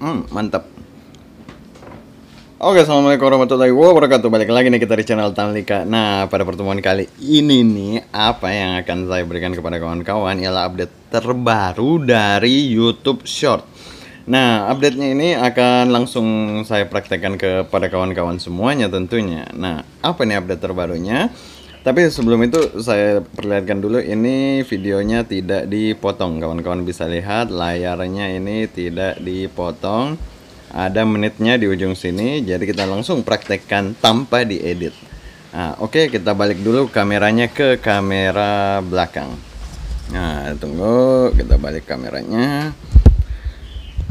Hmm, mantap. Oke, assalamualaikum warahmatullahi wabarakatuh. Balik lagi nih kita di channel Tamlika. Nah, pada pertemuan kali ini nih, apa yang akan saya berikan kepada kawan-kawan ialah update terbaru dari YouTube Short. Nah, update-nya ini akan langsung saya praktekkan kepada kawan-kawan semuanya tentunya. Nah, apa nih update terbarunya? Tapi sebelum itu saya perlihatkan dulu ini videonya tidak dipotong. Kawan-kawan bisa lihat layarnya ini tidak dipotong. Ada menitnya di ujung sini. Jadi kita langsung praktekkan tanpa diedit. Nah, oke okay, kita balik dulu kameranya ke kamera belakang. Nah, tunggu kita balik kameranya.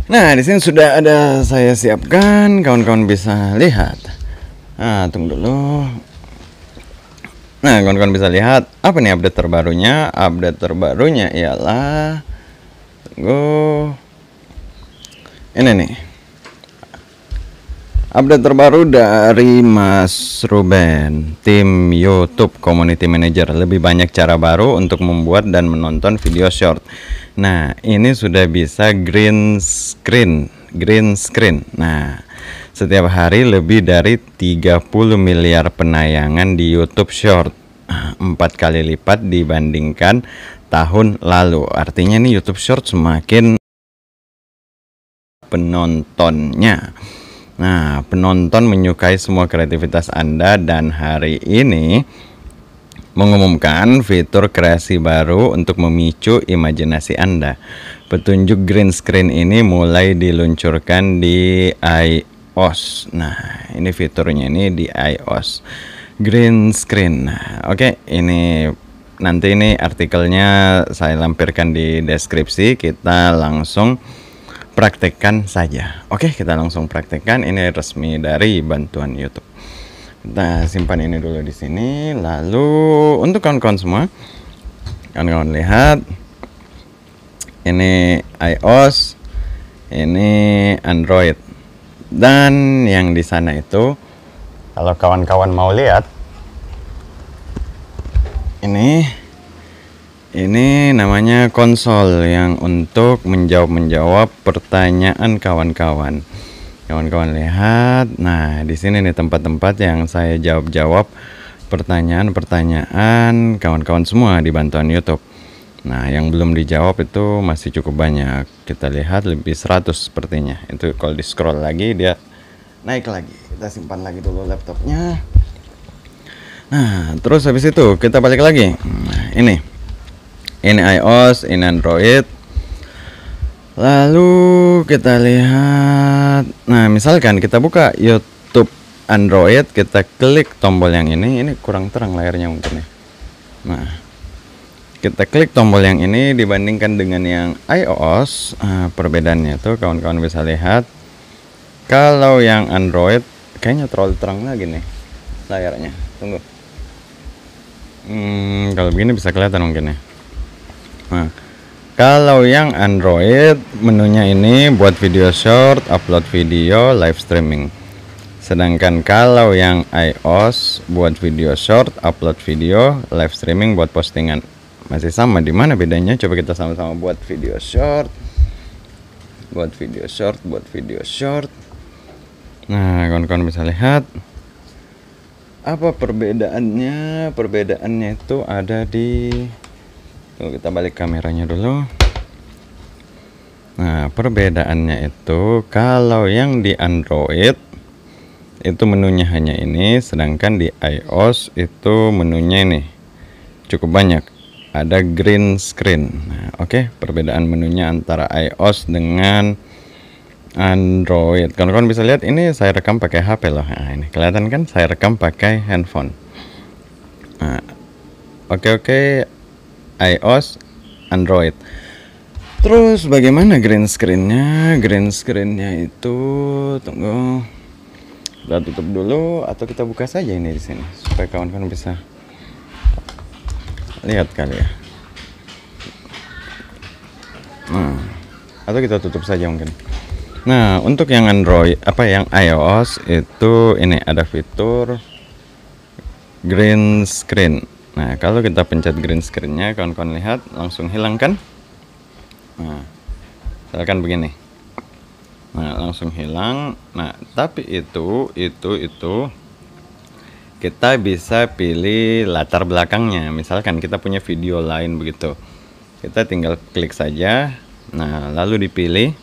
Nah, di sini sudah ada saya siapkan, kawan-kawan bisa lihat. Nah, tunggu dulu. Nah, kawan-kawan bisa lihat apa nih update terbarunya? Update terbarunya ialah go ini nih. Update terbaru dari Mas Ruben, tim YouTube Community Manager. Lebih banyak cara baru untuk membuat dan menonton video short. Nah, ini sudah bisa green screen, green screen. Nah, setiap hari lebih dari 30 miliar penayangan di YouTube Short empat kali lipat dibandingkan tahun lalu artinya ini YouTube Short semakin penontonnya nah penonton menyukai semua kreativitas Anda dan hari ini mengumumkan fitur kreasi baru untuk memicu imajinasi Anda. Petunjuk green screen ini mulai diluncurkan di iOS. Nah, ini fiturnya ini di iOS green screen. Nah, oke, ini nanti ini artikelnya saya lampirkan di deskripsi. Kita langsung praktekkan saja. Oke, kita langsung praktekkan. Ini resmi dari bantuan YouTube. Kita simpan ini dulu di sini. Lalu untuk kawan-kawan semua, kawan-kawan lihat ini iOS, ini Android. Dan yang di sana itu kalau kawan-kawan mau lihat ini ini namanya konsol yang untuk menjawab-menjawab pertanyaan kawan-kawan. Kawan-kawan lihat, nah di sini nih tempat-tempat yang saya jawab-jawab pertanyaan-pertanyaan kawan-kawan semua di bantuan YouTube. Nah, yang belum dijawab itu masih cukup banyak. Kita lihat lebih 100 sepertinya. Itu kalau di scroll lagi dia naik lagi. Kita simpan lagi dulu laptopnya. Nah, terus habis itu kita balik lagi. Nah, Ini. Ini iOS, ini Android. Lalu kita lihat. Nah, misalkan kita buka YouTube Android, kita klik tombol yang ini. Ini kurang terang layarnya mungkin ya. Nah, kita klik tombol yang ini dibandingkan dengan yang iOS ah, perbedaannya tuh kawan-kawan bisa lihat kalau yang Android kayaknya terlalu terang lagi nih layarnya tunggu hmm, kalau begini bisa kelihatan mungkin ya nah kalau yang Android menunya ini buat video short upload video live streaming sedangkan kalau yang iOS buat video short upload video live streaming buat postingan masih sama di mana bedanya coba kita sama-sama buat video short buat video short buat video short nah kawan-kawan bisa lihat apa perbedaannya perbedaannya itu ada di Tuh, kita balik kameranya dulu nah perbedaannya itu kalau yang di Android itu menunya hanya ini sedangkan di iOS itu menunya ini cukup banyak ada green screen. Nah, Oke, okay, perbedaan menunya antara iOS dengan Android. Kawan-kawan bisa lihat ini saya rekam pakai HP loh. Nah, ini kelihatan kan saya rekam pakai handphone. Oke nah, oke, okay, okay, iOS, Android. Terus bagaimana green screennya? Green screennya itu tunggu kita tutup dulu atau kita buka saja ini di sini supaya kawan-kawan bisa lihat kali ya nah atau kita tutup saja mungkin nah untuk yang Android apa yang iOS itu ini ada fitur green screen nah kalau kita pencet green screennya kawan-kawan lihat langsung hilangkan kan nah misalkan begini nah langsung hilang nah tapi itu itu itu kita bisa pilih latar belakangnya. Misalkan kita punya video lain begitu. Kita tinggal klik saja. Nah, lalu dipilih.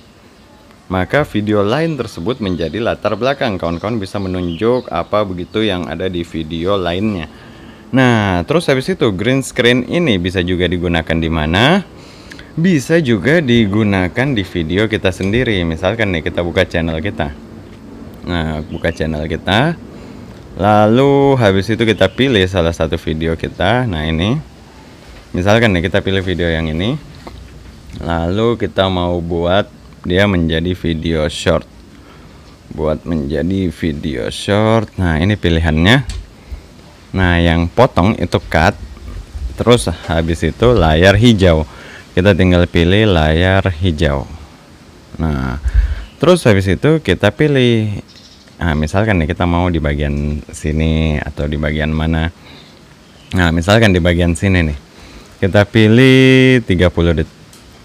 Maka video lain tersebut menjadi latar belakang. Kawan-kawan bisa menunjuk apa begitu yang ada di video lainnya. Nah, terus habis itu green screen ini bisa juga digunakan di mana? Bisa juga digunakan di video kita sendiri. Misalkan nih kita buka channel kita. Nah, buka channel kita lalu habis itu kita pilih salah satu video kita nah ini misalkan ya kita pilih video yang ini lalu kita mau buat dia menjadi video short buat menjadi video short nah ini pilihannya nah yang potong itu cut terus habis itu layar hijau kita tinggal pilih layar hijau nah terus habis itu kita pilih Nah, misalkan nih kita mau di bagian sini atau di bagian mana. Nah, misalkan di bagian sini nih. Kita pilih 30 detik.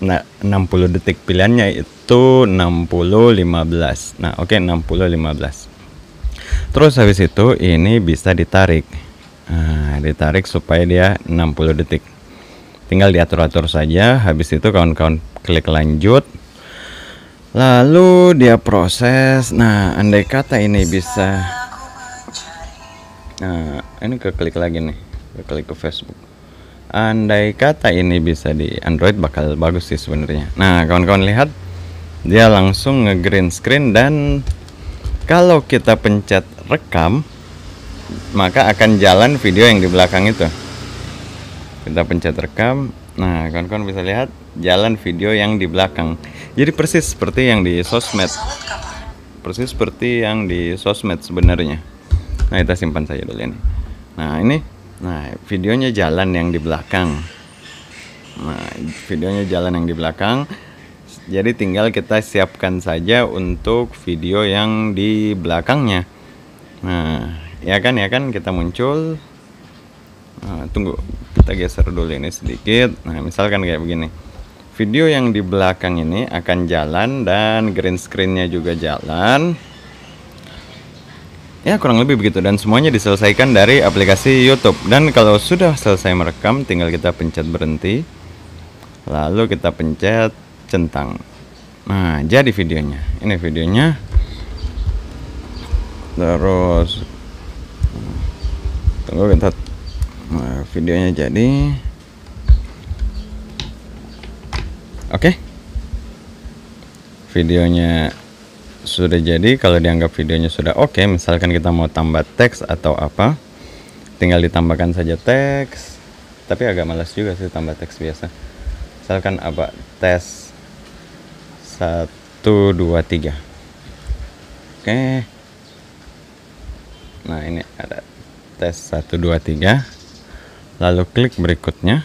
Nah, 60 detik pilihannya itu 60 15. Nah, oke okay, 60 15. Terus habis itu ini bisa ditarik. Nah, ditarik supaya dia 60 detik. Tinggal diatur-atur saja. Habis itu kawan-kawan klik lanjut lalu dia proses nah andai kata ini bisa nah ini ke klik lagi nih klik ke Facebook andai kata ini bisa di Android bakal bagus sih sebenarnya nah kawan-kawan lihat dia langsung nge green screen dan kalau kita pencet rekam maka akan jalan video yang di belakang itu kita pencet rekam Nah, kawan-kawan bisa lihat jalan video yang di belakang. Jadi persis seperti yang di sosmed. Persis seperti yang di sosmed sebenarnya. Nah, kita simpan saja dulu ini. Nah, ini nah videonya jalan yang di belakang. Nah, videonya jalan yang di belakang. Jadi tinggal kita siapkan saja untuk video yang di belakangnya. Nah, ya kan ya kan kita muncul nah, tunggu kita geser dulu ini sedikit nah misalkan kayak begini video yang di belakang ini akan jalan dan green screennya juga jalan ya kurang lebih begitu dan semuanya diselesaikan dari aplikasi YouTube dan kalau sudah selesai merekam tinggal kita pencet berhenti lalu kita pencet centang nah jadi videonya ini videonya terus tunggu kita nah, videonya jadi oke okay. videonya sudah jadi kalau dianggap videonya sudah oke okay, misalkan kita mau tambah teks atau apa tinggal ditambahkan saja teks tapi agak malas juga sih tambah teks biasa misalkan apa tes 1 2 3 oke okay. nah ini ada tes 1 2 3 lalu klik berikutnya.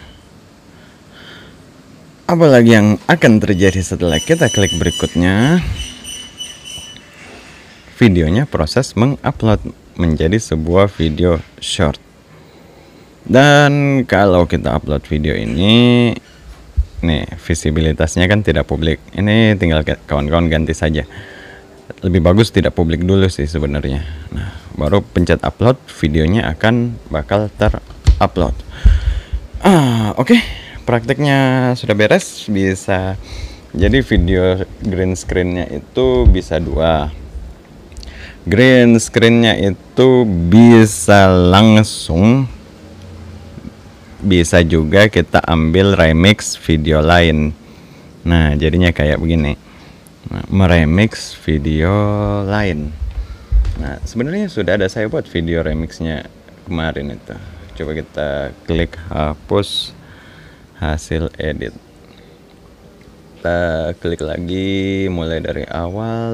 Apalagi yang akan terjadi setelah kita klik berikutnya? Videonya proses mengupload menjadi sebuah video short. Dan kalau kita upload video ini, nih visibilitasnya kan tidak publik. Ini tinggal kawan-kawan ganti saja. Lebih bagus tidak publik dulu sih sebenarnya. Nah, baru pencet upload, videonya akan bakal ter upload. Ah, oke, okay. prakteknya sudah beres, bisa jadi video green screennya itu bisa dua. Green screennya itu bisa langsung, bisa juga kita ambil remix video lain. Nah, jadinya kayak begini. Nah, meremix video lain. Nah, sebenarnya sudah ada saya buat video remixnya kemarin itu coba kita klik hapus hasil edit kita klik lagi mulai dari awal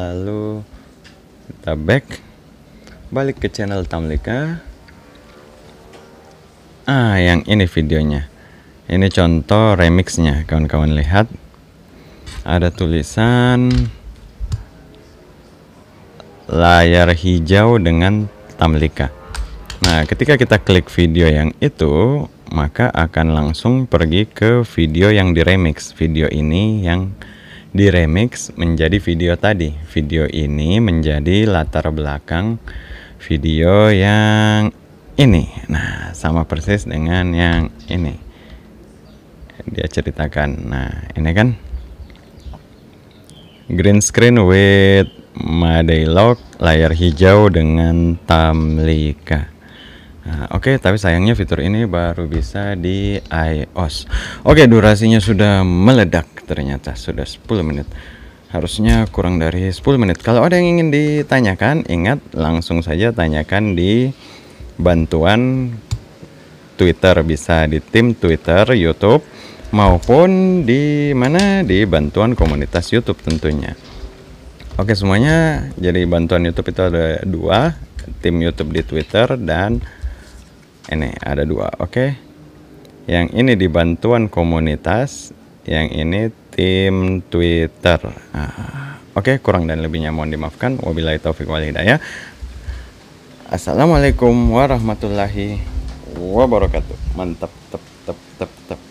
lalu kita back balik ke channel Tamlika ah yang ini videonya ini contoh remixnya kawan-kawan lihat ada tulisan layar hijau dengan Tamlika Nah, ketika kita klik video yang itu, maka akan langsung pergi ke video yang diremix. Video ini yang diremix menjadi video tadi. Video ini menjadi latar belakang video yang ini. Nah, sama persis dengan yang ini. Dia ceritakan. Nah, ini kan green screen with Madeilok layar hijau dengan Tamlika. Nah, oke, okay, tapi sayangnya fitur ini baru bisa di iOS. Oke, okay, durasinya sudah meledak ternyata sudah 10 menit. Harusnya kurang dari 10 menit. Kalau ada yang ingin ditanyakan, ingat langsung saja tanyakan di bantuan Twitter bisa di tim Twitter, YouTube maupun di mana di bantuan komunitas YouTube tentunya. Oke semuanya, jadi bantuan YouTube itu ada dua, tim YouTube di Twitter dan ini ada dua oke okay. yang ini di bantuan komunitas yang ini tim Twitter ah, oke okay, kurang dan lebihnya mohon dimaafkan wabillahi taufiq wal hidayah Assalamualaikum warahmatullahi wabarakatuh mantap tep tep tep tep